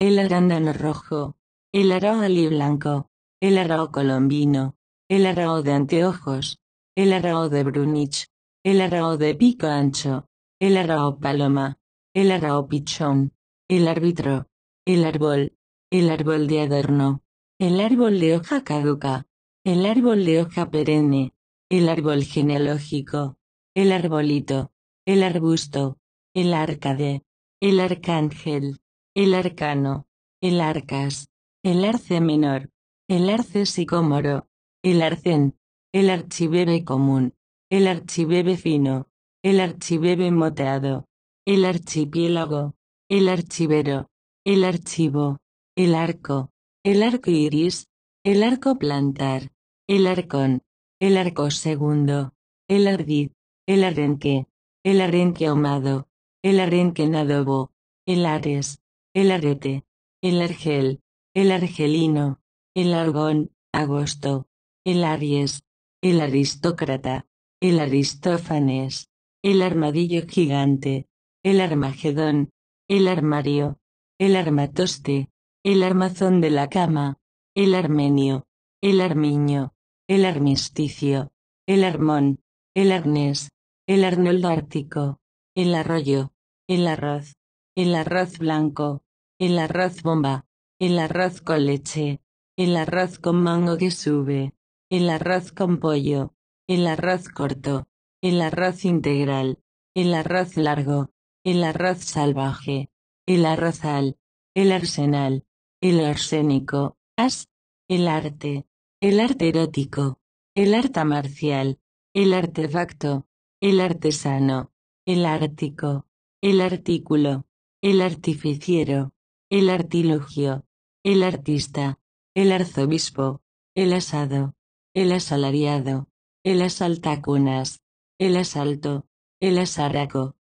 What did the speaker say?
el arándano rojo, el ali blanco, el arao colombino, el arao de anteojos, el arao de Brunich, el arao de pico ancho, el arao paloma, el arao pichón, el árbitro, el árbol, el árbol de adorno, el árbol de hoja caduca, el árbol de hoja perenne, el árbol genealógico, el arbolito, el arbusto, el arcade, el arcángel, el arcano, el arcas, el arce menor, el arce sicómoro, el arcén, el archivebe común, el archivebe fino, el archivebe moteado, el archipiélago, el archivero, el archivo, el arco, el arco iris, el arco plantar, el arcón, el arco segundo, el ardid, el arenque, el arenque ahumado, el arenque nadobo, el ares, el arete, el argel, el argelino, el argón, agosto, el aries, el aristócrata, el aristófanes, el armadillo gigante, el armagedón, el armario, el armatoste, el armazón de la cama, el armenio, el armiño, el armisticio, el armón, el arnés, el arnoldo ártico, el arroyo, el arroz, el arroz blanco, el arroz bomba, el arroz con leche, el arroz con mango que sube, el arroz con pollo, el arroz corto, el arroz integral, el arroz largo, el arroz salvaje, el arrozal, el arsenal, el arsénico, as, el arte, el arte erótico, el arte marcial, el artefacto, el artesano, el ártico, el artículo, el artificiero, el artilugio, el artista, el arzobispo, el asado, el asalariado, el asaltacunas, el asalto, el asáraco,